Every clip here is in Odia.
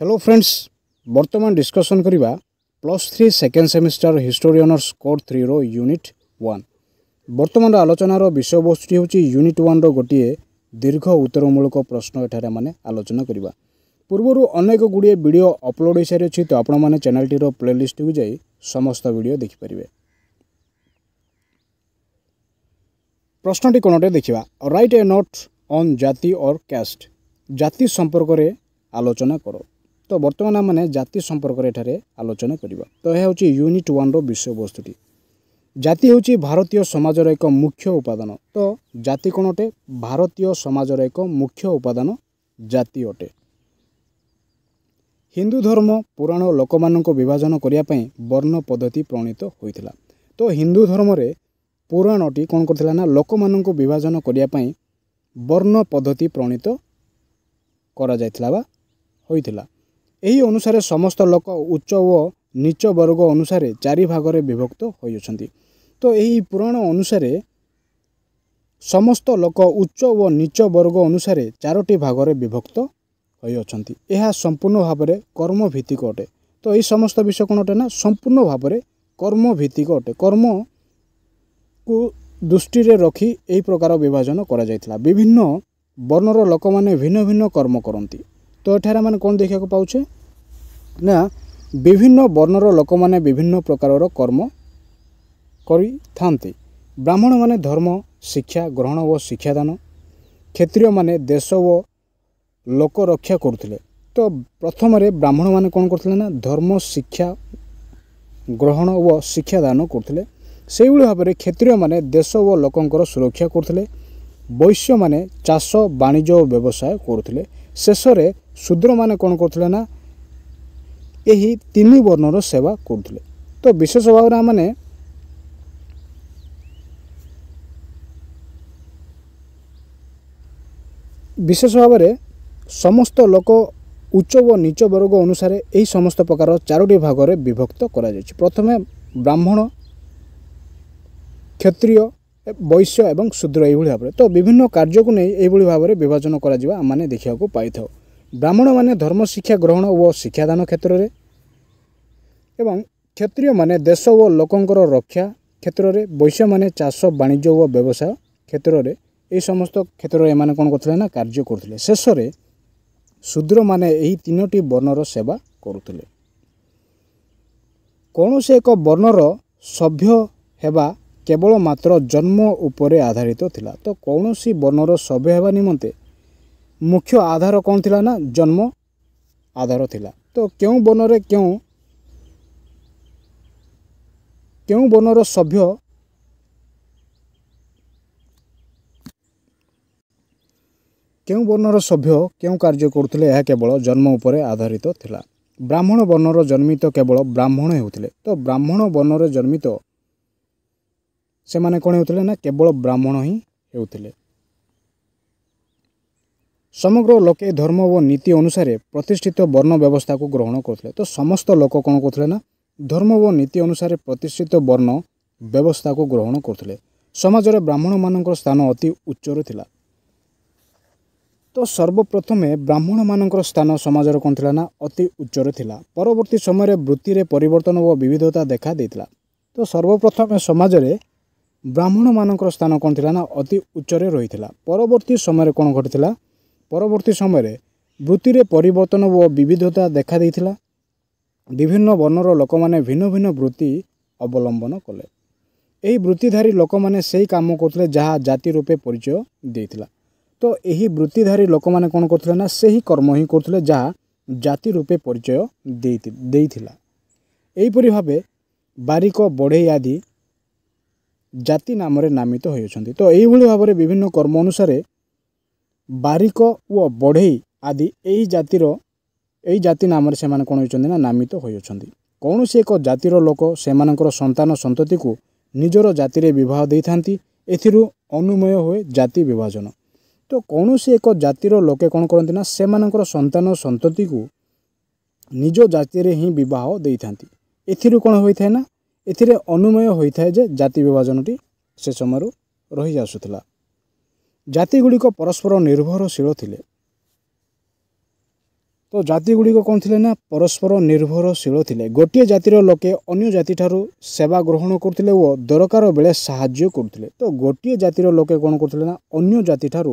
ହ୍ୟାଲୋ ଫ୍ରେଣ୍ଡସ୍ ବର୍ତ୍ତମାନ ଡିସ୍କସନ୍ କରିବା plus three second semester history honours core ଥ୍ରୀର ୟୁନିଟ୍ ୱାନ୍ ବର୍ତ୍ତମାନର ଆଲୋଚନାର ବିଷୟବସ୍ତୁଟି ହେଉଛି ୟୁନିଟ୍ ୱାନ୍ର ଗୋଟିଏ ଦୀର୍ଘ ଉତ୍ତରମୂଳକ ପ୍ରଶ୍ନ ଏଠାରେ ଆମେ ଆଲୋଚନା କରିବା ପୂର୍ବରୁ ଅନେକ ଗୁଡ଼ିଏ ଭିଡ଼ିଓ ଅପଲୋଡ଼ ହୋଇସାରିଅଛି ତ ଆପଣମାନେ ଚ୍ୟାନେଲଟିର ପ୍ଲେ ଲିଷ୍ଟକୁ ଯାଇ ସମସ୍ତ ଭିଡ଼ିଓ ଦେଖିପାରିବେ ପ୍ରଶ୍ନଟି କ'ଣଟେ ଦେଖିବା ରାଇଟ୍ ଏ ନଟ୍ ଅନ୍ ଜାତି ଅର୍ କ୍ୟାଷ୍ଟ ଜାତି ସମ୍ପର୍କରେ ଆଲୋଚନା କର ତ ବର୍ତ୍ତମାନ ଆମେ ଜାତି ସମ୍ପର୍କରେ ଏଠାରେ ଆଲୋଚନା କରିବା ତ ଏହା ହେଉଛି ୟୁନିଟ୍ ୱାନ୍ର ବିଷୟବସ୍ତୁଟି ଜାତି ହେଉଛି ଭାରତୀୟ ସମାଜର ଏକ ମୁଖ୍ୟ ଉପାଦାନ ତ ଜାତି କ'ଣ ଅଟେ ଭାରତୀୟ ସମାଜର ଏକ ମୁଖ୍ୟ ଉପାଦାନ ଜାତି ଅଟେ ହିନ୍ଦୁ ଧର୍ମ ପୁରାଣ ଲୋକମାନଙ୍କୁ ବିଭାଜନ କରିବା ପାଇଁ ବର୍ଣ୍ଣ ପଦ୍ଧତି ପ୍ରଣୀତ ହୋଇଥିଲା ତ ହିନ୍ଦୁ ଧର୍ମରେ ପୁରାଣଟି କ'ଣ କରିଥିଲା ନା ଲୋକମାନଙ୍କୁ ବିଭାଜନ କରିବା ପାଇଁ ବର୍ଣ୍ଣ ପଦ୍ଧତି ପ୍ରଣୀତ କରାଯାଇଥିଲା ବା ହୋଇଥିଲା ଏହି ଅନୁସାରେ ସମସ୍ତ ଲୋକ ଉଚ୍ଚ ଓ ନୀଚ ବର୍ଗ ଅନୁସାରେ ଚାରି ଭାଗରେ ବିଭକ୍ତ ହୋଇଅଛନ୍ତି ତ ଏହି ପୁରାଣ ଅନୁସାରେ ସମସ୍ତ ଲୋକ ଉଚ୍ଚ ଓ ନୀଚ ବର୍ଗ ଅନୁସାରେ ଚାରୋଟି ଭାଗରେ ବିଭକ୍ତ ହୋଇଅଛନ୍ତି ଏହା ସମ୍ପୂର୍ଣ୍ଣ ଭାବରେ କର୍ମଭିତ୍ତିକ ଅଟେ ତ ଏହି ସମସ୍ତ ବିଷୟ କ'ଣ ଅଟେ ନା ସମ୍ପୂର୍ଣ୍ଣ ଭାବରେ କର୍ମଭିତ୍ତିକ ଅଟେ କର୍ମକୁ ଦୃଷ୍ଟିରେ ରଖି ଏହି ପ୍ରକାର ବିଭାଜନ କରାଯାଇଥିଲା ବିଭିନ୍ନ ବର୍ଣ୍ଣର ଲୋକମାନେ ଭିନ୍ନ ଭିନ୍ନ କର୍ମ କରନ୍ତି ତ ଏଠାରେ ମାନେ କ'ଣ ଦେଖିବାକୁ ପାଉଛେ ନା ବିଭିନ୍ନ ବର୍ଣ୍ଣର ଲୋକମାନେ ବିଭିନ୍ନ ପ୍ରକାରର କର୍ମ କରିଥାନ୍ତି ବ୍ରାହ୍ମଣମାନେ ଧର୍ମ ଶିକ୍ଷା ଗ୍ରହଣ ଓ ଶିକ୍ଷାଦାନ କ୍ଷତ୍ରିୟମାନେ ଦେଶ ଓ ଲୋକ ରକ୍ଷା କରୁଥିଲେ ତ ପ୍ରଥମରେ ବ୍ରାହ୍ମଣମାନେ କ'ଣ କରୁଥିଲେ ନା ଧର୍ମ ଶିକ୍ଷା ଗ୍ରହଣ ଓ ଶିକ୍ଷାଦାନ କରୁଥିଲେ ସେଇଭଳି ଭାବରେ କ୍ଷତ୍ରିୟମାନେ ଦେଶ ଓ ଲୋକଙ୍କର ସୁରକ୍ଷା କରୁଥିଲେ ବୈଶ୍ୟମାନେ ଚାଷ ବାଣିଜ୍ୟ ଓ ବ୍ୟବସାୟ କରୁଥିଲେ ଶେଷରେ ଶୂଦ୍ରମାନେ କ'ଣ କରୁଥିଲେ ନା ଏହି ତିନି ବର୍ଣ୍ଣର ସେବା କରୁଥିଲେ ତ ବିଶେଷ ଭାବରେ ଆମମାନେ ବିଶେଷ ଭାବରେ ସମସ୍ତ ଲୋକ ଉଚ୍ଚ ଓ ନୀଚ ବର୍ଗ ଅନୁସାରେ ଏହି ସମସ୍ତ ପ୍ରକାର ଚାରୋଟି ଭାଗରେ ବିଭକ୍ତ କରାଯାଇଛି ପ୍ରଥମେ ବ୍ରାହ୍ମଣ କ୍ଷତ୍ରିୟ ବୈଶ୍ୟ ଏବଂ ଶୂଦ୍ର ଏହିଭଳି ଭାବରେ ତ ବିଭିନ୍ନ କାର୍ଯ୍ୟକୁ ନେଇ ଏହିଭଳି ଭାବରେ ବିଭାଜନ କରାଯିବା ଆମମାନେ ଦେଖିବାକୁ ପାଇଥାଉ ବ୍ରାହ୍ମଣମାନେ ଧର୍ମ ଶିକ୍ଷା ଗ୍ରହଣ ଓ ଶିକ୍ଷାଦାନ କ୍ଷେତ୍ରରେ ଏବଂ କ୍ଷତ୍ରିୟମାନେ ଦେଶ ଓ ଲୋକଙ୍କର ରକ୍ଷା କ୍ଷେତ୍ରରେ ବୈଶ୍ୟମାନେ ଚାଷ ବାଣିଜ୍ୟ ଓ ବ୍ୟବସାୟ କ୍ଷେତ୍ରରେ ଏହି ସମସ୍ତ କ୍ଷେତ୍ରରେ ଏମାନେ କ'ଣ କରୁଥିଲେ ନା କାର୍ଯ୍ୟ କରୁଥିଲେ ଶେଷରେ ଶୂଦ୍ରମାନେ ଏହି ତିନୋଟି ବର୍ଣ୍ଣର ସେବା କରୁଥିଲେ କୌଣସି ଏକ ବର୍ଣ୍ଣର ସଭ୍ୟ ହେବା କେବଳ ମାତ୍ର ଜନ୍ମ ଉପରେ ଆଧାରିତ ଥିଲା ତ କୌଣସି ବର୍ଣ୍ଣର ସଭ୍ୟ ହେବା ନିମନ୍ତେ ମୁଖ୍ୟ ଆଧାର କ'ଣ ଥିଲା ନା ଜନ୍ମ ଆଧାର ଥିଲା ତ କେଉଁ ବର୍ଣ୍ଣରେ କେଉଁ କେଉଁ ବନର ସଭ୍ୟ କେଉଁ ବର୍ଣ୍ଣର ସଭ୍ୟ କେଉଁ କାର୍ଯ୍ୟ କରୁଥିଲେ ଏହା କେବଳ ଜନ୍ମ ଉପରେ ଆଧାରିତ ଥିଲା ବ୍ରାହ୍ମଣ ବର୍ଣ୍ଣର ଜନ୍ମିତ କେବଳ ବ୍ରାହ୍ମଣ ହେଉଥିଲେ ତ ବ୍ରାହ୍ମଣ ବର୍ଣ୍ଣରେ ଜନ୍ମିତ ସେମାନେ କ'ଣ ହେଉଥିଲେ ନା କେବଳ ବ୍ରାହ୍ମଣ ହିଁ ହେଉଥିଲେ ସମଗ୍ର ଲୋକେ ଧର୍ମ ଓ ନୀତି ଅନୁସାରେ ପ୍ରତିଷ୍ଠିତ ବର୍ଣ୍ଣ ବ୍ୟବସ୍ଥାକୁ ଗ୍ରହଣ କରୁଥିଲେ ତ ସମସ୍ତ ଲୋକ କ'ଣ କରୁଥିଲେ ନା ଧର୍ମ ଓ ନୀତି ଅନୁସାରେ ପ୍ରତିଷ୍ଠିତ ବର୍ଣ୍ଣ ବ୍ୟବସ୍ଥାକୁ ଗ୍ରହଣ କରୁଥିଲେ ସମାଜରେ ବ୍ରାହ୍ମଣମାନଙ୍କର ସ୍ଥାନ ଅତି ଉଚ୍ଚରେ ଥିଲା ତ ସର୍ବପ୍ରଥମେ ବ୍ରାହ୍ମଣମାନଙ୍କର ସ୍ଥାନ ସମାଜରେ କ'ଣ ଥିଲା ନା ଅତି ଉଚ୍ଚରେ ଥିଲା ପରବର୍ତ୍ତୀ ସମୟରେ ବୃତ୍ତିରେ ପରିବର୍ତ୍ତନ ଓ ବିବିଧତା ଦେଖାଦେଇଥିଲା ତ ସର୍ବପ୍ରଥମେ ସମାଜରେ ବ୍ରାହ୍ମଣମାନଙ୍କର ସ୍ଥାନ କ'ଣ ଥିଲା ନା ଅତି ଉଚ୍ଚରେ ରହିଥିଲା ପରବର୍ତ୍ତୀ ସମୟରେ କ'ଣ ଘଟିଥିଲା ପରବର୍ତ୍ତୀ ସମୟରେ ବୃତ୍ତିରେ ପରିବର୍ତ୍ତନ ଓ ବିବିଧତା ଦେଖାଦେଇଥିଲା ବିଭିନ୍ନ ବର୍ଣ୍ଣର ଲୋକମାନେ ଭିନ୍ନ ଭିନ୍ନ ବୃତ୍ତି ଅବଲମ୍ବନ କଲେ ଏହି ବୃତ୍ତିଧାରୀ ଲୋକମାନେ ସେହି କାମ କରୁଥିଲେ ଯାହା ଜାତି ରୂପେ ପରିଚୟ ଦେଇଥିଲା ତ ଏହି ବୃତ୍ତିଧାରୀ ଲୋକମାନେ କ'ଣ କରୁଥିଲେ ନା ସେହି କର୍ମ ହିଁ କରୁଥିଲେ ଯାହା ଜାତି ରୂପେ ପରିଚୟ ଦେଇଥିଲା ଏହିପରି ଭାବେ ବାରିକ ବଢ଼େଇ ଆଦି ଜାତି ନାମରେ ନାମିତ ହୋଇଅଛନ୍ତି ତ ଏହିଭଳି ଭାବରେ ବିଭିନ୍ନ କର୍ମ ଅନୁସାରେ ବାରିକ ଓ ବଢ଼େଇ ଆଦି ଏହି ଜାତିର ଏହି ଜାତି ନାମରେ ସେମାନେ କ'ଣ ହେଉଛନ୍ତି ନା ନାମିତ ହୋଇଅଛନ୍ତି କୌଣସି ଏକ ଜାତିର ଲୋକ ସେମାନଙ୍କର ସନ୍ତାନ ସନ୍ତତିକୁ ନିଜର ଜାତିରେ ବିବାହ ଦେଇଥାନ୍ତି ଏଥିରୁ ଅନୁମୟ ହୁଏ ଜାତି ବିଭାଜନ ତ କୌଣସି ଏକ ଜାତିର ଲୋକେ କ'ଣ କରନ୍ତି ନା ସେମାନଙ୍କର ସନ୍ତାନ ସନ୍ତତିକୁ ନିଜ ଜାତିରେ ହିଁ ବିବାହ ଦେଇଥାନ୍ତି ଏଥିରୁ କ'ଣ ହୋଇଥାଏ ନା ଏଥିରେ ଅନୁମୟ ହୋଇଥାଏ ଯେ ଜାତି ବିଭାଜନଟି ସେ ସମୟରୁ ରହିଆସୁଥିଲା ଜାତିଗୁଡ଼ିକ ପରସ୍ପର ନିର୍ଭରଶୀଳ ଥିଲେ ତ ଜାତିଗୁଡ଼ିକ କ'ଣ ଥିଲେ ନା ପରସ୍ପର ନିର୍ଭରଶୀଳ ଥିଲେ ଗୋଟିଏ ଜାତିର ଲୋକେ ଅନ୍ୟ ଜାତିଠାରୁ ସେବା ଗ୍ରହଣ କରୁଥିଲେ ଓ ଦରକାର ବେଳେ ସାହାଯ୍ୟ କରୁଥିଲେ ତ ଗୋଟିଏ ଜାତିର ଲୋକେ କ'ଣ କରୁଥିଲେ ନା ଅନ୍ୟ ଜାତିଠାରୁ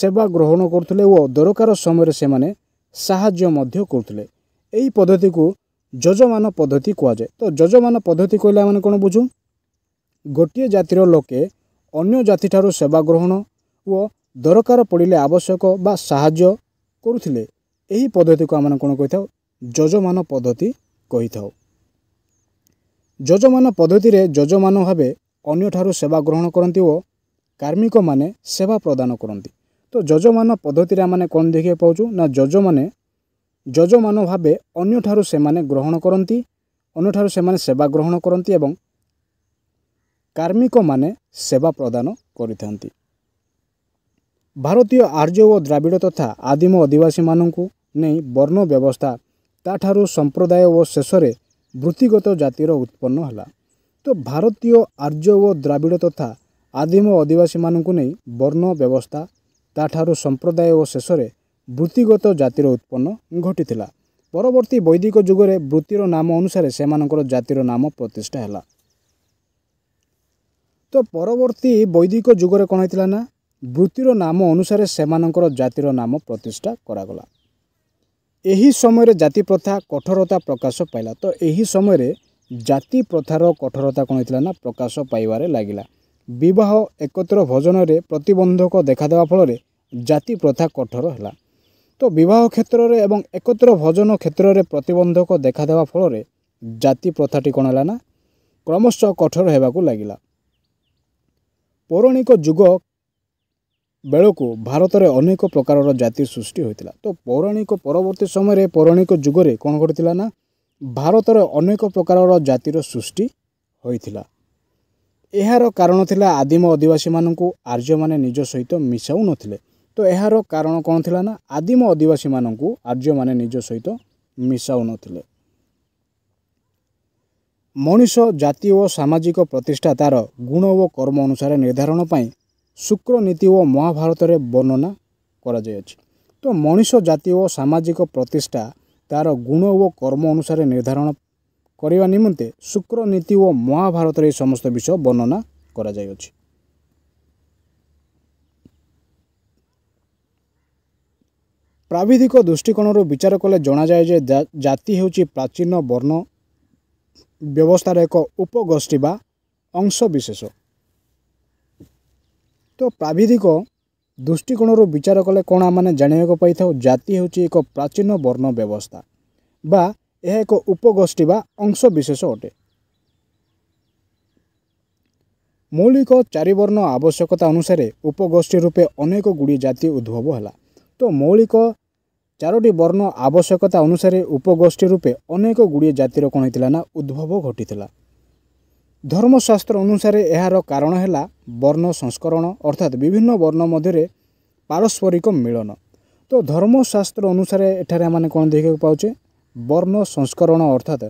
ସେବା ଗ୍ରହଣ କରୁଥିଲେ ଓ ଦରକାର ସମୟରେ ସେମାନେ ସାହାଯ୍ୟ ମଧ୍ୟ କରୁଥିଲେ ଏହି ପଦ୍ଧତିକୁ ଯଜମାନ ପଦ୍ଧତି କୁହାଯାଏ ତ ଯଜମାନ ପଦ୍ଧତି କହିଲେ ଆମେ କ'ଣ ବୁଝୁ ଗୋଟିଏ ଜାତିର ଲୋକେ ଅନ୍ୟ ଜାତିଠାରୁ ସେବା ଗ୍ରହଣ ଓ ଦରକାର ପଡ଼ିଲେ ଆବଶ୍ୟକ ବା ସାହାଯ୍ୟ କରୁଥିଲେ ଏହି ପଦ୍ଧତିକୁ ଆମେ କ'ଣ କହିଥାଉ ଯଜମାନ ପଦ୍ଧତି କହିଥାଉ ଯଜମାନ ପଦ୍ଧତିରେ ଯଜମାନ ଭାବେ ଅନ୍ୟଠାରୁ ସେବା ଗ୍ରହଣ କରନ୍ତି ଓ କାର୍ମିକମାନେ ସେବା ପ୍ରଦାନ କରନ୍ତି ତ ଯଜମାନ ପଦ୍ଧତିରେ ଆମେ କ'ଣ ଦେଖିବାକୁ ପାଉଛୁ ନା ଯଜମାନେ ଯଜମାନ ଭାବେ ଅନ୍ୟଠାରୁ ସେମାନେ ଗ୍ରହଣ କରନ୍ତି ଅନ୍ୟଠାରୁ ସେମାନେ ସେବା ଗ୍ରହଣ କରନ୍ତି ଏବଂ କାର୍ମିକମାନେ ସେବା ପ୍ରଦାନ କରିଥାନ୍ତି ଭାରତୀୟ ଆର୍ଯ୍ୟ ଓ ଦ୍ରାବିଡ଼ ତଥା ଆଦିମ ଅଧିବାସୀମାନଙ୍କୁ ନେଇ ବର୍ଣ୍ଣ ବ୍ୟବସ୍ଥା ତାଠାରୁ ସମ୍ପ୍ରଦାୟ ଓ ଶେଷରେ ବୃତ୍ତିଗତ ଜାତିର ଉତ୍ପନ୍ନ ହେଲା ତ ଭାରତୀୟ ଆର୍ଯ୍ୟ ଓ ଦ୍ରାବିଡ଼ ତଥା ଆଦିମ ଅଧିବାସୀମାନଙ୍କୁ ନେଇ ବର୍ଣ୍ଣ ବ୍ୟବସ୍ଥା ତାଠାରୁ ସମ୍ପ୍ରଦାୟ ଓ ଶେଷରେ ବୃତ୍ତିଗତ ଜାତିର ଉତ୍ପନ୍ନ ଘଟିଥିଲା ପରବର୍ତ୍ତୀ ବୈଦିକ ଯୁଗରେ ବୃତ୍ତିର ନାମ ଅନୁସାରେ ସେମାନଙ୍କର ଜାତିର ନାମ ପ୍ରତିଷ୍ଠା ହେଲା ତ ପରବର୍ତ୍ତୀ ବୈଦିକ ଯୁଗରେ କ'ଣ ହେଇଥିଲା ନା ବୃତ୍ତିର ନାମ ଅନୁସାରେ ସେମାନଙ୍କର ଜାତିର ନାମ ପ୍ରତିଷ୍ଠା କରାଗଲା ଏହି ସମୟରେ ଜାତି ପ୍ରଥା କଠୋରତା ପ୍ରକାଶ ପାଇଲା ତ ଏହି ସମୟରେ ଜାତି ପ୍ରଥାର କଠୋରତା କ'ଣ ହେଇଥିଲା ନା ପ୍ରକାଶ ପାଇବାରେ ଲାଗିଲା ବିବାହ ଏକତ୍ର ଭୋଜନରେ ପ୍ରତିବନ୍ଧକ ଦେଖାଦେବା ଫଳରେ ଜାତି ପ୍ରଥା କଠୋର ହେଲା ତ ବିବାହ କ୍ଷେତ୍ରରେ ଏବଂ ଏକତ୍ର ଭୋଜନ କ୍ଷେତ୍ରରେ ପ୍ରତିବନ୍ଧକ ଦେଖାଦେବା ଫଳରେ ଜାତି ପ୍ରଥାଟି କ'ଣ ହେଲା ନା କ୍ରମଶଃ କଠୋର ହେବାକୁ ଲାଗିଲା ପୌରାଣିକ ଯୁଗ ବେଳକୁ ଭାରତରେ ଅନେକ ପ୍ରକାରର ଜାତି ସୃଷ୍ଟି ହୋଇଥିଲା ତ ପୌରାଣିକ ପରବର୍ତ୍ତୀ ସମୟରେ ପୌରାଣିକ ଯୁଗରେ କ'ଣ ଘଟିଥିଲା ନା ଭାରତରେ ଅନେକ ପ୍ରକାରର ଜାତିର ସୃଷ୍ଟି ହୋଇଥିଲା ଏହାର କାରଣ ଥିଲା ଆଦିମ ଅଧିବାସୀମାନଙ୍କୁ ଆର୍ଯ୍ୟମାନେ ନିଜ ସହିତ ମିଶାଉନଥିଲେ ତ ଏହାର କାରଣ କ'ଣ ଥିଲା ନା ଆଦିମ ଅଧିବାସୀମାନଙ୍କୁ ଆର୍ଯ୍ୟମାନେ ନିଜ ସହିତ ମିଶାଉନଥିଲେ ମଣିଷ ଜାତି ଓ ସାମାଜିକ ପ୍ରତିଷ୍ଠା ତା'ର ଗୁଣ ଓ କର୍ମ ଅନୁସାରେ ନିର୍ଦ୍ଧାରଣ ପାଇଁ ଶୁକ୍ର ନୀତି ଓ ମହାଭାରତରେ ବର୍ଣ୍ଣନା କରାଯାଇଅଛି ତ ମଣିଷ ଜାତି ଓ ସାମାଜିକ ପ୍ରତିଷ୍ଠା ତା'ର ଗୁଣ ଓ କର୍ମ ଅନୁସାରେ ନିର୍ଦ୍ଧାରଣ କରିବା ନିମନ୍ତେ ଶୁକ୍ର ନୀତି ଓ ମହାଭାରତରେ ଏହି ସମସ୍ତ ବିଷୟ ବର୍ଣ୍ଣନା କରାଯାଇଅଛି ପ୍ରାବିଧିକ ଦୃଷ୍ଟିକୋଣରୁ ବିଚାର କଲେ ଜଣାଯାଏ ଯେ ଜାତି ହେଉଛି ପ୍ରାଚୀନ ବର୍ଣ୍ଣ ବ୍ୟବସ୍ଥାର ଏକ ଉପଗୋଷ୍ଠୀ ବା ଅଂଶବିଶେଷ ତ ପ୍ରାବିଧିକ ଦୃଷ୍ଟିକୋଣରୁ ବିଚାର କଲେ କ'ଣ ଆମେ ଜାଣିବାକୁ ପାଇଥାଉ ଜାତି ହେଉଛି ଏକ ପ୍ରାଚୀନ ବର୍ଣ୍ଣ ବ୍ୟବସ୍ଥା ବା ଏହା ଏକ ଉପଗୋଷ୍ଠୀ ବା ଅଂଶବିଶେଷ ଅଟେ ମୌଳିକ ଚାରିବର୍ଣ୍ଣ ଆବଶ୍ୟକତା ଅନୁସାରେ ଉପଗୋଷ୍ଠୀ ରୂପେ ଅନେକ ଗୁଡ଼ିଏ ଜାତି ଉଦ୍ଭବ ହେଲା ତ ମୌଳିକ ଚାରୋଟି ବର୍ଣ୍ଣ ଆବଶ୍ୟକତା ଅନୁସାରେ ଉପଗୋଷ୍ଠୀ ରୂପେ ଅନେକ ଗୁଡ଼ିଏ ଜାତିର କ'ଣ ହେଇଥିଲା ନା ଉଦ୍ଭବ ଘଟିଥିଲା ଧର୍ମଶାସ୍ତ୍ର ଅନୁସାରେ ଏହାର କାରଣ ହେଲା ବର୍ଣ୍ଣ ସଂସ୍କରଣ ଅର୍ଥାତ୍ ବିଭିନ୍ନ ବର୍ଣ୍ଣ ମଧ୍ୟରେ ପାରସ୍ପରିକ ମିଳନ ତ ଧର୍ମଶାସ୍ତ୍ର ଅନୁସାରେ ଏଠାରେ ଆମେ କ'ଣ ଦେଖିବାକୁ ପାଉଛେ ବର୍ଣ୍ଣ ସଂସ୍କରଣ ଅର୍ଥାତ୍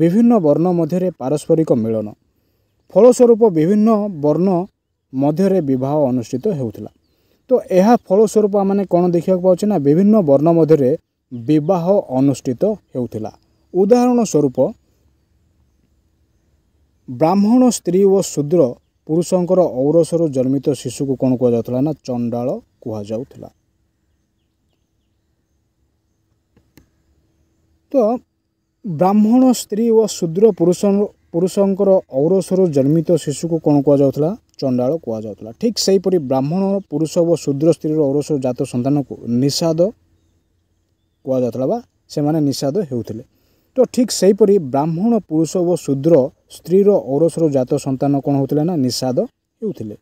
ବିଭିନ୍ନ ବର୍ଣ୍ଣ ମଧ୍ୟରେ ପାରସ୍ପରିକ ମିଳନ ଫଳସ୍ୱରୂପ ବିଭିନ୍ନ ବର୍ଣ୍ଣ ମଧ୍ୟରେ ବିବାହ ଅନୁଷ୍ଠିତ ହେଉଥିଲା ତ ଏହା ଫଳସ୍ୱରୂପ ଆମେ କ'ଣ ଦେଖିବାକୁ ପାଉଛେ ନା ବିଭିନ୍ନ ବର୍ଣ୍ଣ ମଧ୍ୟରେ ବିବାହ ଅନୁଷ୍ଠିତ ହେଉଥିଲା ଉଦାହରଣ ସ୍ୱରୂପ ब्राह्मण स्त्री व पुरुषको औरसहरू जन्मित शिशु शिशुको कुला चण्डाल कुरा तो ब्राह्मण स्त्री व पुरुषको औरसहरू जन्मित शिशु शिशुको कहाउँला चण्डा कुरा ठिक सहीपरि ब्राह्मण पुरुष वूद्र स्त्री र औरसहरू जात सन्ताको निषाद कुरा वासन निषाद हेर्नु त ठिक सहीपरि ब्राह्मण पुरुष शूद्र ସ୍ତ୍ରୀର ଔରସର ଜାତ ସନ୍ତାନ କ'ଣ ହେଉଥିଲା ନା ନିଷାଦ ହେଉଥିଲେ